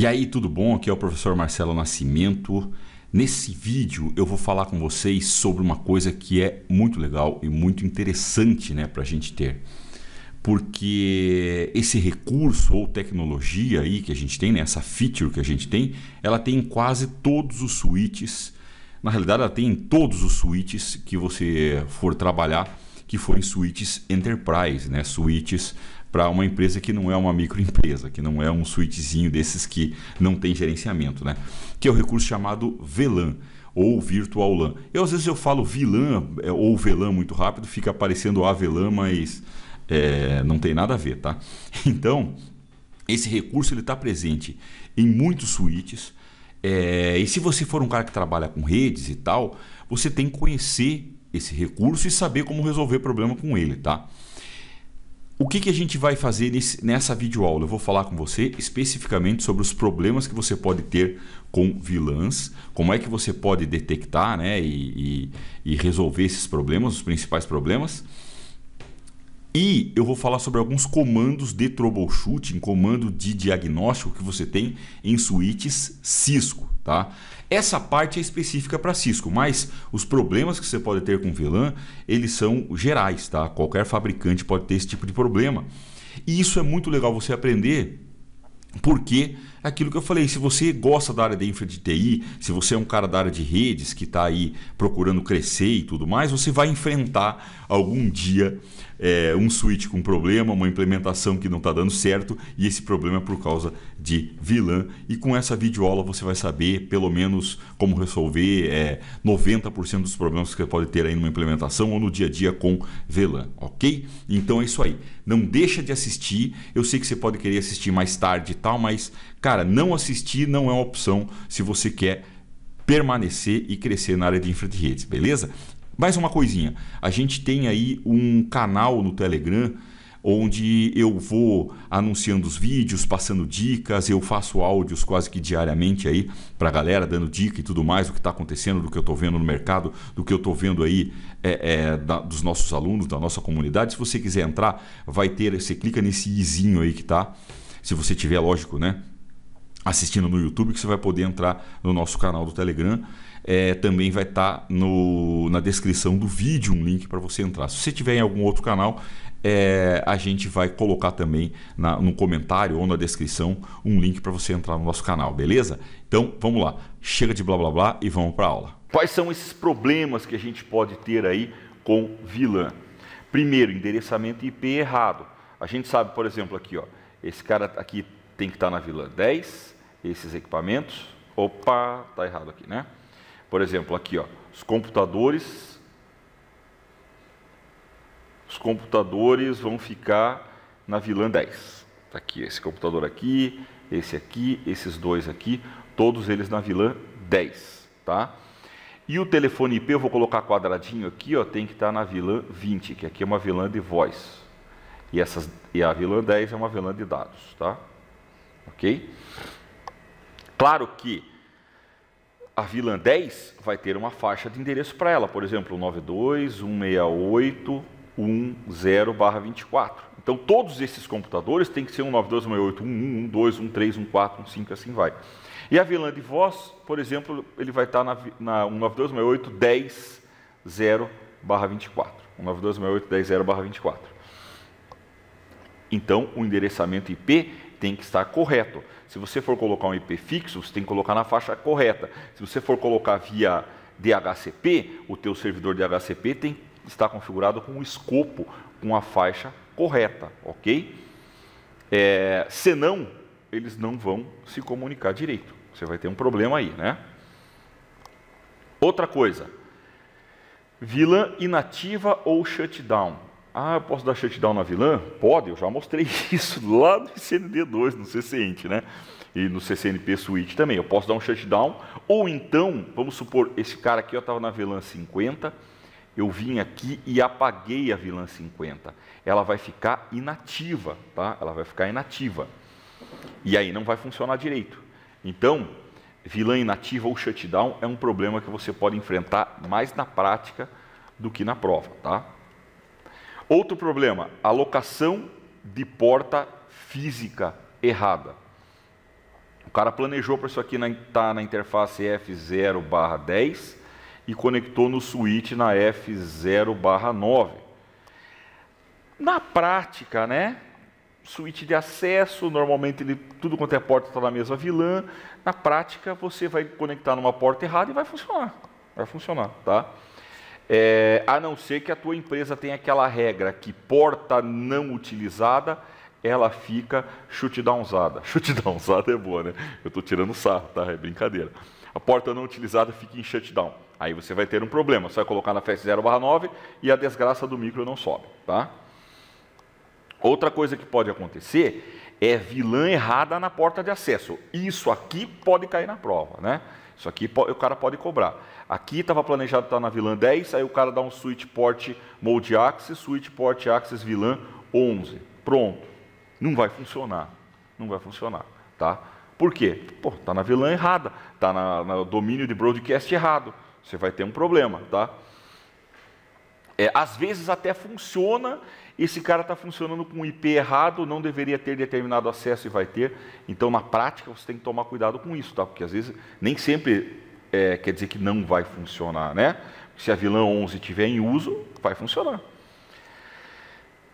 E aí, tudo bom? Aqui é o professor Marcelo Nascimento. Nesse vídeo eu vou falar com vocês sobre uma coisa que é muito legal e muito interessante né, para a gente ter. Porque esse recurso ou tecnologia aí que a gente tem, né, essa feature que a gente tem, ela tem em quase todos os switches. Na realidade, ela tem em todos os switches que você for trabalhar, que forem switches enterprise, né, switches para uma empresa que não é uma microempresa, que não é um suítezinho desses que não tem gerenciamento, né? Que é o recurso chamado VLAN ou Virtual LAN. Eu às vezes eu falo VLAN é, ou VLAN muito rápido, fica aparecendo AVLAN, mas é, não tem nada a ver, tá? Então, esse recurso ele está presente em muitos suítes. É, e se você for um cara que trabalha com redes e tal, você tem que conhecer esse recurso e saber como resolver problema com ele, tá? O que, que a gente vai fazer nesse, nessa videoaula? Eu vou falar com você especificamente sobre os problemas que você pode ter com vilãs, como é que você pode detectar né, e, e, e resolver esses problemas, os principais problemas. E eu vou falar sobre alguns comandos de troubleshooting, comando de diagnóstico que você tem em suítes Cisco, tá? Essa parte é específica para Cisco, mas os problemas que você pode ter com VLAN, eles são gerais, tá? Qualquer fabricante pode ter esse tipo de problema. E isso é muito legal você aprender, porque aquilo que eu falei, se você gosta da área de infra de TI, se você é um cara da área de redes que está aí procurando crescer e tudo mais, você vai enfrentar algum dia é, um switch com problema, uma implementação que não está dando certo e esse problema é por causa de vilã. E com essa videoaula você vai saber pelo menos como resolver é, 90% dos problemas que você pode ter aí numa implementação ou no dia a dia com vilã, ok? Então é isso aí. Não deixa de assistir. Eu sei que você pode querer assistir mais tarde e tal, mas cara, Cara, não assistir não é uma opção se você quer permanecer e crescer na área de infra de redes, beleza? Mais uma coisinha, a gente tem aí um canal no Telegram onde eu vou anunciando os vídeos, passando dicas, eu faço áudios quase que diariamente aí para a galera, dando dica e tudo mais, do que está acontecendo, do que eu estou vendo no mercado, do que eu estou vendo aí é, é, da, dos nossos alunos, da nossa comunidade. Se você quiser entrar, vai ter, você clica nesse izinho aí que tá, se você tiver, lógico, né? assistindo no YouTube, que você vai poder entrar no nosso canal do Telegram. É, também vai estar tá na descrição do vídeo um link para você entrar. Se você tiver em algum outro canal, é, a gente vai colocar também na, no comentário ou na descrição um link para você entrar no nosso canal, beleza? Então vamos lá, chega de blá blá blá e vamos para a aula. Quais são esses problemas que a gente pode ter aí com vilã? Primeiro, endereçamento IP errado. A gente sabe, por exemplo, aqui, ó, esse cara aqui tem que estar tá na vila 10, esses equipamentos. Opa, está errado aqui, né? Por exemplo, aqui, ó, os computadores. Os computadores vão ficar na vilã 10. Tá aqui esse computador aqui, esse aqui, esses dois aqui, todos eles na vilã 10, tá? E o telefone IP eu vou colocar quadradinho aqui, ó, tem que estar tá na vilã 20, que aqui é uma vilã de voz. E essas e a vilã 10 é uma vilã de dados, tá? Ok? Claro que a vilã 10 vai ter uma faixa de endereço para ela, por exemplo, 92 168 24 Então todos esses computadores têm que ser um 168, 11, assim vai. E a vilã de voz, por exemplo, ele vai estar tá na, na 192, barra 24. 192, barra 24. Então, o endereçamento IP tem que estar correto. Se você for colocar um IP fixo, você tem que colocar na faixa correta. Se você for colocar via DHCP, o teu servidor DHCP tem que estar configurado com o escopo, com a faixa correta, ok? É, senão, eles não vão se comunicar direito. Você vai ter um problema aí, né? Outra coisa, VLAN inativa ou shutdown. Ah, eu posso dar shutdown na vilã? Pode, eu já mostrei isso lá no CND2, no CCNT, né? E no CCNP Switch também. Eu posso dar um shutdown, ou então, vamos supor, esse cara aqui, eu estava na vilã 50, eu vim aqui e apaguei a vilã 50. Ela vai ficar inativa, tá? Ela vai ficar inativa. E aí não vai funcionar direito. Então, vilã inativa ou shutdown é um problema que você pode enfrentar mais na prática do que na prova, tá? Outro problema, alocação de porta física errada. O cara planejou para isso aqui estar na, tá na interface F0 barra 10 e conectou no switch na F0 barra 9. Na prática, né? Switch de acesso, normalmente ele, tudo quanto é porta está na mesma vilã. Na prática, você vai conectar numa porta errada e vai funcionar. Vai funcionar, tá? É, a não ser que a tua empresa tenha aquela regra que porta não utilizada, ela fica chute shutdownzada Chute é boa, né? Eu estou tirando sarro, tá? É brincadeira. A porta não utilizada fica em shutdown. Aí você vai ter um problema. Você vai colocar na FES 0 9 e a desgraça do micro não sobe, tá? Outra coisa que pode acontecer é vilã errada na porta de acesso. Isso aqui pode cair na prova, né? Isso aqui o cara pode cobrar. Aqui estava planejado estar tá na vilã 10, aí o cara dá um switch port mode axis, switch port axis vilã 11. Pronto. Não vai funcionar. Não vai funcionar, tá? Por quê? Pô, tá na vilã errada, tá na, no domínio de broadcast errado. Você vai ter um problema, tá? É, às vezes até funciona, esse cara está funcionando com um IP errado, não deveria ter determinado acesso e vai ter. Então, na prática, você tem que tomar cuidado com isso, tá? Porque às vezes nem sempre é, quer dizer que não vai funcionar, né? Se a vilã 11 estiver em uso, vai funcionar.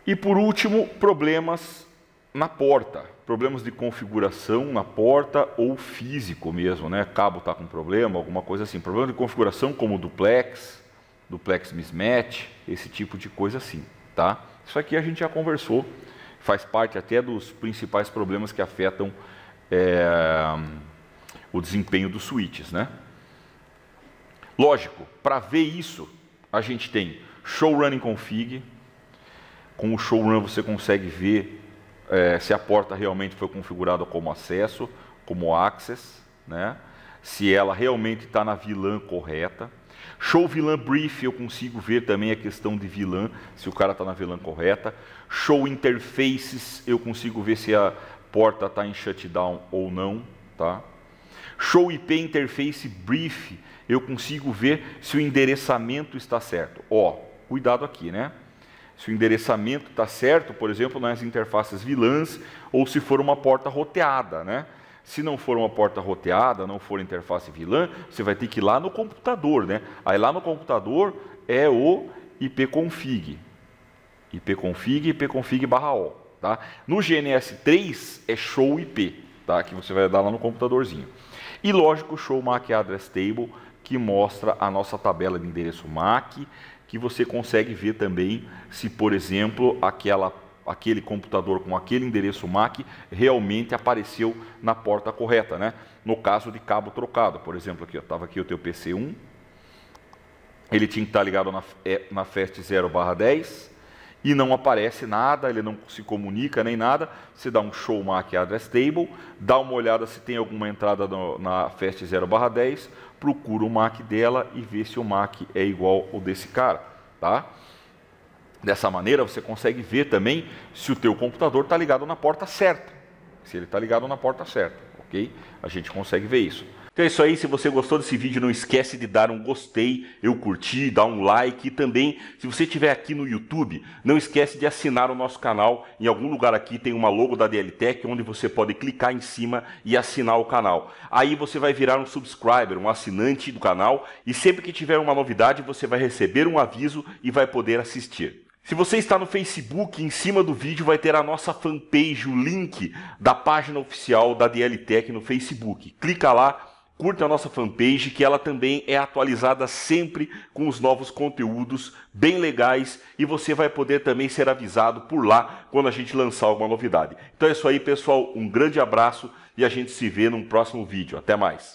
E por último, problemas na porta, problemas de configuração na porta ou físico mesmo, né? Cabo está com problema, alguma coisa assim. Problema de configuração como duplex, duplex mismatch, esse tipo de coisa assim, tá? Isso aqui a gente já conversou, faz parte até dos principais problemas que afetam é, o desempenho dos switches, né? Lógico, para ver isso, a gente tem showrunning config, com o showrun você consegue ver é, se a porta realmente foi configurada como acesso, como access, né? se ela realmente está na vilã correta, Show vilã brief, eu consigo ver também a questão de vilã, se o cara está na vilã correta. Show interfaces, eu consigo ver se a porta está em shutdown ou não, tá? Show IP interface brief, eu consigo ver se o endereçamento está certo. Ó, cuidado aqui, né? Se o endereçamento está certo, por exemplo, nas interfaces vilãs, ou se for uma porta roteada, né? Se não for uma porta roteada, não for interface vilã, você vai ter que ir lá no computador, né? Aí lá no computador é o ipconfig. ipconfig, ipconfig barra o. Tá? No GNS3 é show IP, tá? que você vai dar lá no computadorzinho. E lógico, show MAC address table, que mostra a nossa tabela de endereço MAC, que você consegue ver também se, por exemplo, aquela aquele computador com aquele endereço MAC realmente apareceu na porta correta, né? No caso de cabo trocado, por exemplo, aqui, estava aqui o teu PC1, ele tinha que estar tá ligado na, é, na FEST 0 10 e não aparece nada, ele não se comunica nem nada, você dá um show MAC address table, dá uma olhada se tem alguma entrada no, na FEST 0 10, procura o MAC dela e vê se o MAC é igual ao desse cara, Tá? Dessa maneira, você consegue ver também se o teu computador está ligado na porta certa, se ele está ligado na porta certa, ok? A gente consegue ver isso. Então é isso aí, se você gostou desse vídeo, não esquece de dar um gostei, eu curti, dar um like e também, se você estiver aqui no YouTube, não esquece de assinar o nosso canal. Em algum lugar aqui tem uma logo da DLTech, onde você pode clicar em cima e assinar o canal. Aí você vai virar um subscriber, um assinante do canal e sempre que tiver uma novidade, você vai receber um aviso e vai poder assistir. Se você está no Facebook, em cima do vídeo vai ter a nossa fanpage, o link da página oficial da DLTech no Facebook. Clica lá, curta a nossa fanpage, que ela também é atualizada sempre com os novos conteúdos bem legais e você vai poder também ser avisado por lá quando a gente lançar alguma novidade. Então é isso aí, pessoal. Um grande abraço e a gente se vê num próximo vídeo. Até mais!